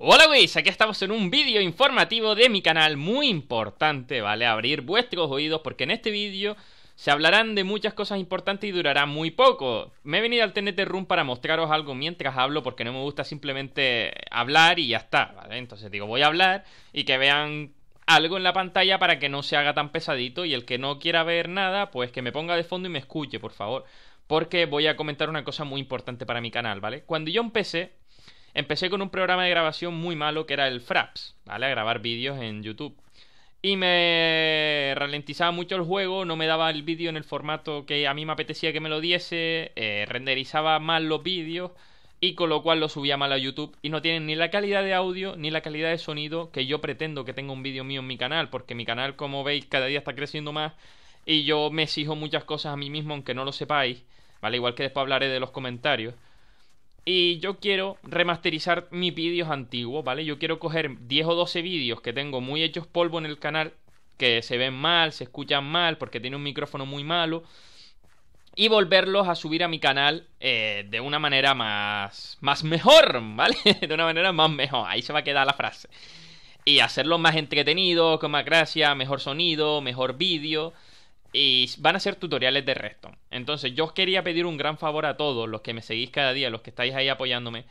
Hola güeyes, aquí estamos en un vídeo informativo de mi canal muy importante, ¿vale? Abrir vuestros oídos porque en este vídeo se hablarán de muchas cosas importantes y durará muy poco. Me he venido al TNT Room para mostraros algo mientras hablo porque no me gusta simplemente hablar y ya está, ¿vale? Entonces digo, voy a hablar y que vean algo en la pantalla para que no se haga tan pesadito y el que no quiera ver nada, pues que me ponga de fondo y me escuche, por favor. Porque voy a comentar una cosa muy importante para mi canal, ¿vale? Cuando yo empecé, Empecé con un programa de grabación muy malo que era el Fraps, ¿vale? A grabar vídeos en YouTube. Y me ralentizaba mucho el juego, no me daba el vídeo en el formato que a mí me apetecía que me lo diese, eh, renderizaba mal los vídeos y con lo cual lo subía mal a YouTube y no tienen ni la calidad de audio ni la calidad de sonido que yo pretendo que tenga un vídeo mío en mi canal, porque mi canal, como veis, cada día está creciendo más y yo me exijo muchas cosas a mí mismo aunque no lo sepáis, ¿vale? Igual que después hablaré de los comentarios y yo quiero remasterizar mis vídeos antiguos, ¿vale? Yo quiero coger 10 o 12 vídeos que tengo muy hechos polvo en el canal, que se ven mal, se escuchan mal, porque tiene un micrófono muy malo, y volverlos a subir a mi canal eh, de una manera más, más mejor, ¿vale? de una manera más mejor, ahí se va a quedar la frase. Y hacerlo más entretenido, con más gracia, mejor sonido, mejor vídeo y van a ser tutoriales de resto Entonces, yo os quería pedir un gran favor a todos los que me seguís cada día, los que estáis ahí apoyándome.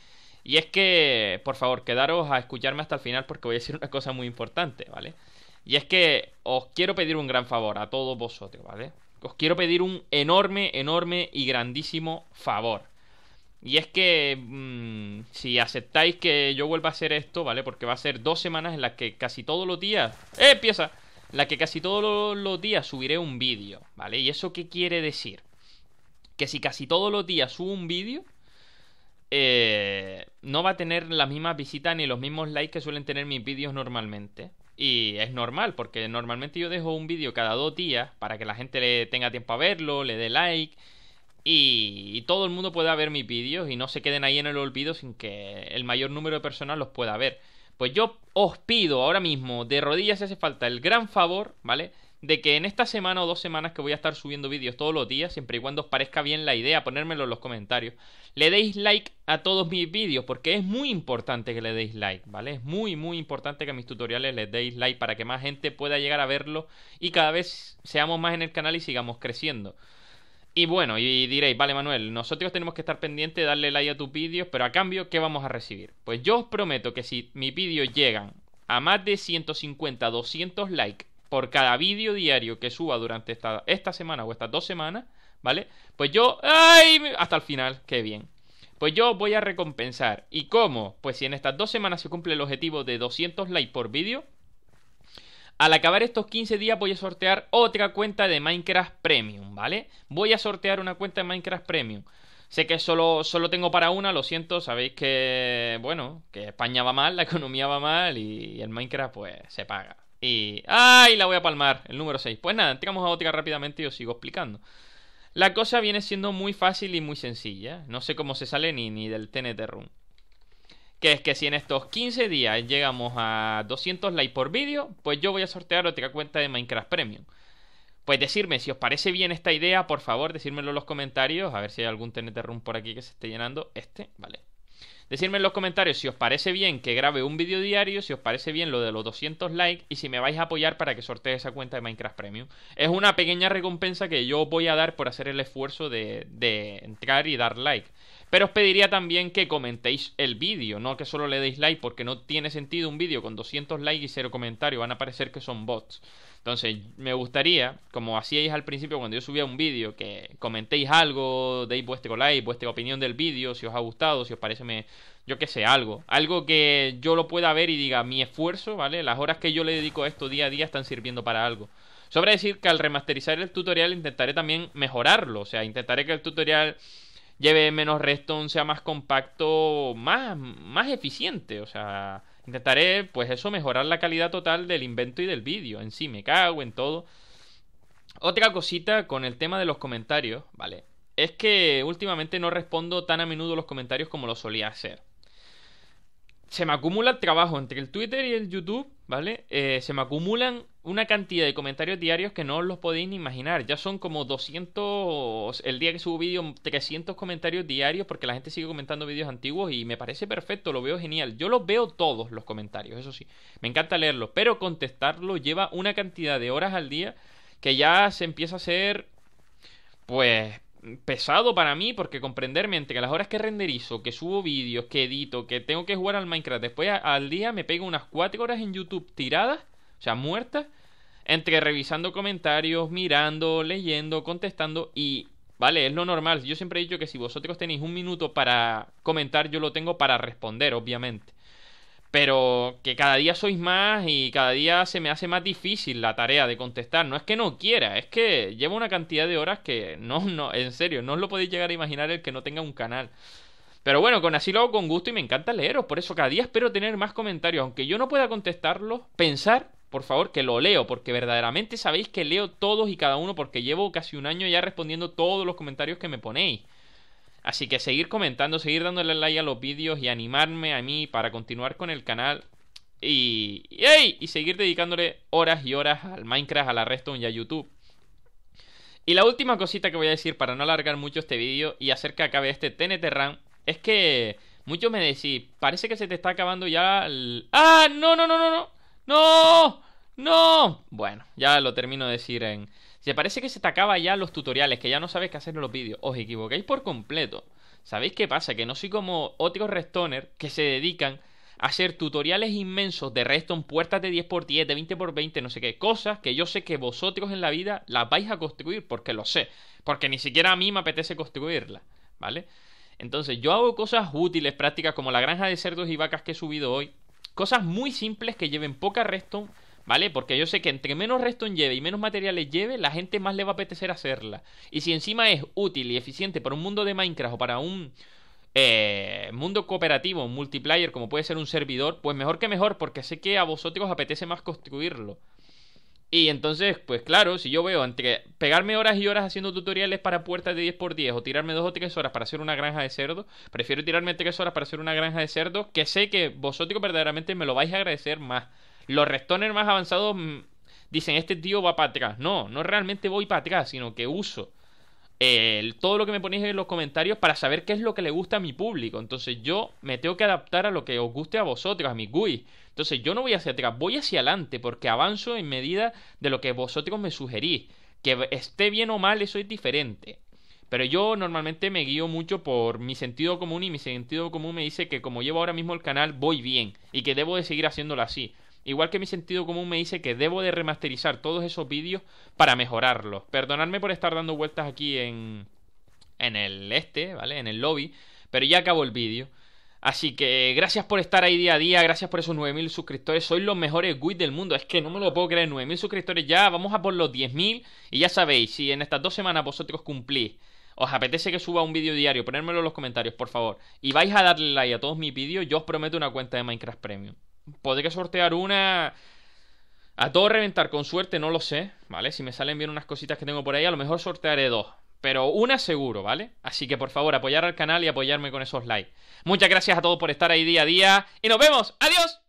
Y es que, por favor, quedaros a escucharme hasta el final porque voy a decir una cosa muy importante, ¿vale? Y es que os quiero pedir un gran favor a todos vosotros, ¿vale? Os quiero pedir un enorme, enorme y grandísimo favor. Y es que mm, si aceptáis que yo vuelva a hacer esto, ¿vale? Porque va a ser dos semanas en las que casi todos los días... ¡Eh, empieza! la que casi todos los días subiré un vídeo, ¿vale? ¿Y eso qué quiere decir? Que si casi todos los días subo un vídeo, eh, no va a tener las mismas visitas ni los mismos likes que suelen tener mis vídeos normalmente. Y es normal, porque normalmente yo dejo un vídeo cada dos días para que la gente le tenga tiempo a verlo, le dé like y todo el mundo pueda ver mis vídeos y no se queden ahí en el olvido sin que el mayor número de personas los pueda ver. Pues yo os pido ahora mismo, de rodillas, si hace falta, el gran favor, ¿vale? De que en esta semana o dos semanas que voy a estar subiendo vídeos todos los días, siempre y cuando os parezca bien la idea, ponérmelo en los comentarios, le deis like a todos mis vídeos, porque es muy importante que le deis like, ¿vale? Es muy, muy importante que a mis tutoriales les deis like para que más gente pueda llegar a verlo y cada vez seamos más en el canal y sigamos creciendo. Y bueno, y diréis, vale Manuel, nosotros tenemos que estar pendientes de darle like a tus vídeos, pero a cambio, ¿qué vamos a recibir? Pues yo os prometo que si mis vídeos llegan a más de 150, 200 likes por cada vídeo diario que suba durante esta, esta semana o estas dos semanas, ¿vale? Pues yo, ¡ay! Hasta el final, qué bien. Pues yo voy a recompensar. ¿Y cómo? Pues si en estas dos semanas se cumple el objetivo de 200 likes por vídeo, al acabar estos 15 días voy a sortear otra cuenta de Minecraft Premium, ¿vale? Voy a sortear una cuenta de Minecraft Premium. Sé que solo, solo tengo para una, lo siento, sabéis que, bueno, que España va mal, la economía va mal y, el Minecraft pues se paga. Y... ¡Ay! La voy a palmar, el número 6. Pues nada, entramos a otra rápidamente y os sigo explicando. La cosa viene siendo muy fácil y muy sencilla. No sé cómo se sale ni, ni del TNT Room que es que si en estos 15 días llegamos a 200 likes por vídeo, pues yo voy a sortear otra cuenta de Minecraft Premium. Pues decirme si os parece bien esta idea, por favor, decírmelo en los comentarios, a ver si hay algún TNT Room por aquí que se esté llenando, este, vale. Decirme en los comentarios si os parece bien que grabe un vídeo diario, si os parece bien lo de los 200 likes y si me vais a apoyar para que sortee esa cuenta de Minecraft Premium. Es una pequeña recompensa que yo voy a dar por hacer el esfuerzo de, de entrar y dar like. Pero os pediría también que comentéis el vídeo, no que solo le deis like, porque no tiene sentido un vídeo con 200 likes y cero comentarios, van a parecer que son bots. Entonces, me gustaría, como hacíais al principio cuando yo subía un vídeo, que comentéis algo, deis vuestro like, vuestra opinión del vídeo, si os ha gustado, si os parece, me, yo qué sé, algo. Algo que yo lo pueda ver y diga, mi esfuerzo, ¿vale? Las horas que yo le dedico a esto día a día están sirviendo para algo. Sobre decir que al remasterizar el tutorial intentaré también mejorarlo, o sea, intentaré que el tutorial lleve menos redstone, sea más compacto, más, más eficiente. O sea, intentaré, pues eso, mejorar la calidad total del invento y del vídeo. En sí, me cago en todo. Otra cosita con el tema de los comentarios, ¿vale? Es que últimamente no respondo tan a menudo los comentarios como lo solía hacer se me acumula trabajo entre el Twitter y el YouTube, ¿vale? Eh, se me acumulan una cantidad de comentarios diarios que no os los podéis ni imaginar. Ya son como 200, el día que subo vídeo, 300 comentarios diarios porque la gente sigue comentando vídeos antiguos y me parece perfecto, lo veo genial. Yo los veo todos los comentarios, eso sí, me encanta leerlos, pero contestarlo lleva una cantidad de horas al día que ya se empieza a ser, pues, pesado para mí porque comprenderme entre las horas que renderizo, que subo vídeos, que edito, que tengo que jugar al Minecraft, después al día me pego unas 4 horas en YouTube tiradas, o sea, muertas, entre revisando comentarios, mirando, leyendo, contestando y... Vale, es lo normal. Yo siempre he dicho que si vosotros tenéis un minuto para comentar, yo lo tengo para responder, obviamente pero que cada día sois más y cada día se me hace más difícil la tarea de contestar. No es que no quiera, es que llevo una cantidad de horas que no, no, en serio, no os lo podéis llegar a imaginar el que no tenga un canal. Pero bueno, con así lo hago con gusto y me encanta leeros, por eso cada día espero tener más comentarios, aunque yo no pueda contestarlos, pensar, por favor, que lo leo, porque verdaderamente sabéis que leo todos y cada uno, porque llevo casi un año ya respondiendo todos los comentarios que me ponéis. Así que seguir comentando, seguir dándole like a los vídeos y animarme a mí para continuar con el canal. Y, y, y seguir dedicándole horas y horas al Minecraft, a la Redstone y a YouTube. Y la última cosita que voy a decir para no alargar mucho este vídeo y hacer que acabe este TNT Run es que muchos me decís, parece que se te está acabando ya el... ¡Ah! ¡No, no, no, no, no! ¡No! ¡No! Bueno, ya lo termino de decir en... Se parece que se te acaba ya los tutoriales, que ya no sabes qué hacer en los vídeos. Os equivocáis por completo. ¿Sabéis qué pasa? Que no soy como otros restoner que se dedican a hacer tutoriales inmensos de redstone, puertas de 10x10, de 20x20, no sé qué, cosas que yo sé que vosotros en la vida las vais a construir, porque lo sé, porque ni siquiera a mí me apetece construirlas, ¿vale? Entonces yo hago cosas útiles, prácticas, como la granja de cerdos y vacas que he subido hoy, cosas muy simples que lleven poca redstone ¿Vale? Porque yo sé que entre menos redstone lleve y menos materiales lleve, la gente más le va a apetecer hacerla. Y si encima es útil y eficiente para un mundo de Minecraft o para un eh, mundo cooperativo, multiplayer, como puede ser un servidor, pues mejor que mejor, porque sé que a vosotros os apetece más construirlo. Y entonces, pues claro, si yo veo entre pegarme horas y horas haciendo tutoriales para puertas de 10x10 o tirarme dos o tres horas para hacer una granja de cerdo, prefiero tirarme tres horas para hacer una granja de cerdo que sé que vosotros verdaderamente me lo vais a agradecer más. Los restones más avanzados mm, dicen, este tío va para atrás. No, no realmente voy para atrás, sino que uso eh, todo lo que me ponéis en los comentarios para saber qué es lo que le gusta a mi público. Entonces yo me tengo que adaptar a lo que os guste a vosotros, a mi GUI. Entonces yo no voy hacia atrás, voy hacia adelante porque avanzo en medida de lo que vosotros me sugerís. Que esté bien o mal, eso es diferente. Pero yo normalmente me guío mucho por mi sentido común y mi sentido común me dice que como llevo ahora mismo el canal voy bien y que debo de seguir haciéndolo así. Igual que mi sentido común me dice que debo de remasterizar todos esos vídeos para mejorarlos. Perdonadme por estar dando vueltas aquí en, en el este, ¿vale? En el lobby, pero ya acabó el vídeo. Así que gracias por estar ahí día a día, gracias por esos 9000 suscriptores, sois los mejores GUIs del mundo, es que no me lo puedo creer, 9000 suscriptores ya, vamos a por los 10.000 y ya sabéis, si en estas dos semanas vosotros cumplís, os apetece que suba un vídeo diario, ponérmelo en los comentarios, por favor, y vais a darle like a todos mis vídeos, yo os prometo una cuenta de Minecraft Premium. Podría sortear una... A todo reventar, con suerte, no lo sé, ¿vale? Si me salen bien unas cositas que tengo por ahí, a lo mejor sortearé dos. Pero una seguro, ¿vale? Así que por favor, apoyar al canal y apoyarme con esos likes. Muchas gracias a todos por estar ahí día a día. Y nos vemos. ¡Adiós!